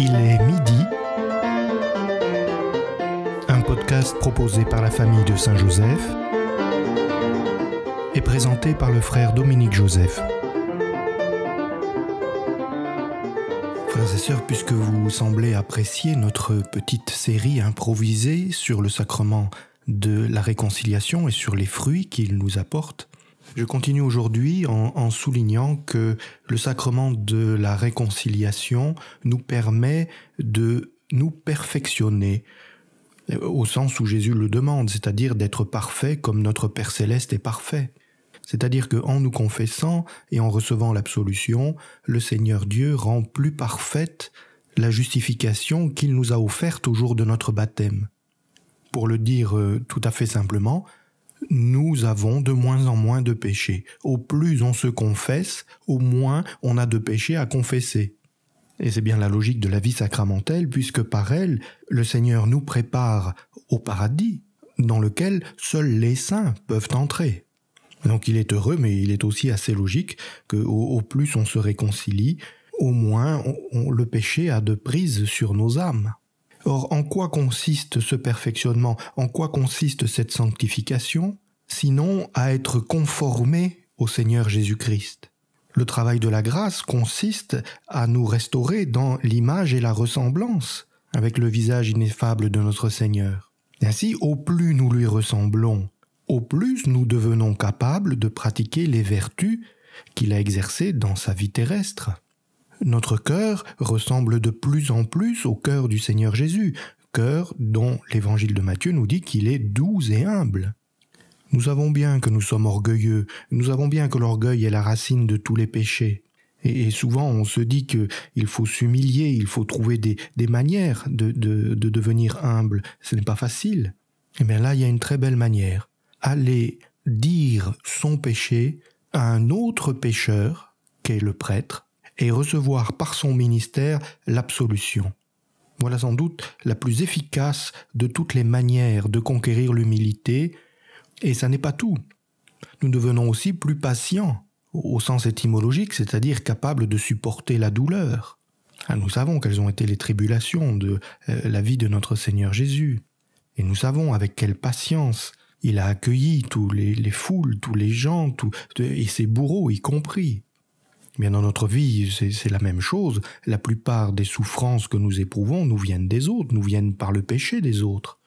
Il est midi. Un podcast proposé par la famille de Saint-Joseph et présenté par le frère Dominique Joseph. Frères et sœurs, puisque vous semblez apprécier notre petite série improvisée sur le sacrement de la réconciliation et sur les fruits qu'il nous apporte, je continue aujourd'hui en, soulignant que le sacrement de la réconciliation nous permet de nous perfectionner euh, au sens où Jésus le demande, c'est-à-dire d'être parfait comme notre Père céleste est parfait. C'est-à-dire qu'en nous confessant et en recevant l'absolution, le Seigneur Dieu rend plus parfaite la justification qu'il nous a offerte au jour de notre baptême. Pour le dire euh, tout à fait simplement, nous avons de moins en moins de péchés. Au plus on se confesse, au moins on a de péchés à confesser. Et c'est bien la logique de la vie sacramentelle, puisque par elle, le Seigneur nous prépare au paradis, dans lequel seuls les saints peuvent entrer. Donc il est heureux, mais il est aussi assez logique que au, plus on se réconcilie, au moins le péché a de prise sur nos âmes. Or, en quoi consiste ce perfectionnement En quoi consiste cette sanctification Sinon, à être conformé au Seigneur Jésus-Christ. Le travail de la grâce consiste à nous restaurer dans l'image et la ressemblance avec le visage ineffable de notre Seigneur. Ainsi, au plus nous lui ressemblons, au plus nous devenons capables de pratiquer les vertus qu'il a exercées dans sa vie terrestre. Notre cœur ressemble de plus en plus au cœur du Seigneur Jésus, cœur dont l'évangile de Matthieu nous dit qu'il est doux et humble. Nous savons bien que nous sommes orgueilleux, nous savons bien que l'orgueil est la racine de tous les péchés. Et, souvent on se dit qu'il faut s'humilier, il faut trouver des, manières de, de devenir humble. Ce n'est pas facile. Mais eh bien là, il y a une très belle manière. Aller dire son péché à un autre pécheur, qu'est le prêtre, et recevoir par son ministère l'absolution. Voilà sans doute la plus efficace de toutes les manières de conquérir l'humilité, et ça n'est pas tout. Nous devenons aussi plus patients, au sens étymologique, c'est-à-dire capables de supporter la douleur. Ah, nous savons quelles ont été les tribulations de euh, la vie de notre Seigneur Jésus, et nous savons avec quelle patience il a accueilli tous les, les foules, tous les gens, tous, et ses bourreaux y compris dans notre vie, c'est la même chose. La plupart des souffrances que nous éprouvons nous viennent des autres, nous viennent par le péché des autres.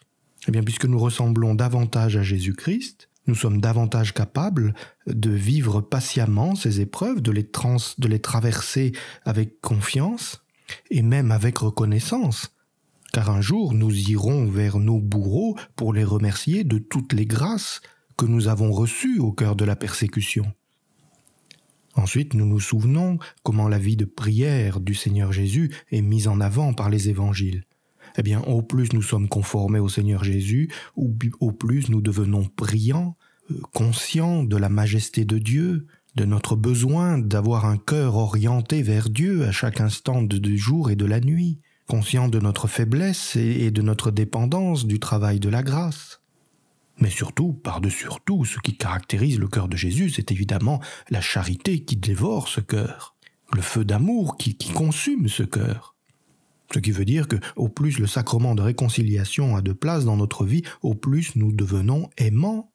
Eh bien, puisque nous ressemblons davantage à Jésus-Christ, nous sommes davantage capables de vivre patiemment ces épreuves, de les, de les traverser avec confiance et même avec reconnaissance, car un jour nous irons vers nos bourreaux pour les remercier de toutes les grâces que nous avons reçues au cœur de la persécution. Ensuite, nous nous souvenons comment la vie de prière du Seigneur Jésus est mise en avant par les évangiles. Eh bien, au plus nous sommes conformés au Seigneur Jésus, ou au plus nous devenons priants, euh, conscients de la majesté de Dieu, de notre besoin d'avoir un cœur orienté vers Dieu à chaque instant du jour et de la nuit, conscients de notre faiblesse et de notre dépendance du travail de la grâce. Mais surtout, par-dessus tout, ce qui caractérise le cœur de Jésus, c'est évidemment la charité qui dévore ce cœur, le feu d'amour qui, consume ce cœur. Ce qui veut dire que, au plus le sacrement de réconciliation a de place dans notre vie, au plus nous devenons aimants,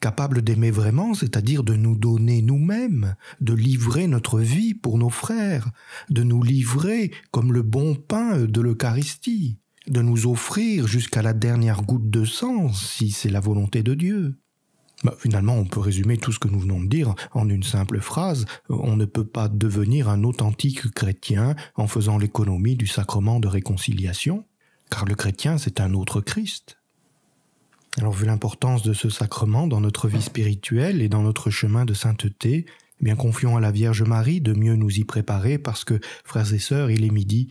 capables d'aimer vraiment, c'est-à-dire de nous donner nous-mêmes, de livrer notre vie pour nos frères, de nous livrer comme le bon pain de l'Eucharistie de nous offrir jusqu'à la dernière goutte de sang, si c'est la volonté de Dieu. Bah, finalement, on peut résumer tout ce que nous venons de dire en une simple phrase. On ne peut pas devenir un authentique chrétien en faisant l'économie du sacrement de réconciliation, car le chrétien, c'est un autre Christ. Alors, vu l'importance de ce sacrement dans notre vie spirituelle et dans notre chemin de sainteté, eh bien confions à la Vierge Marie de mieux nous y préparer parce que, frères et sœurs, il est midi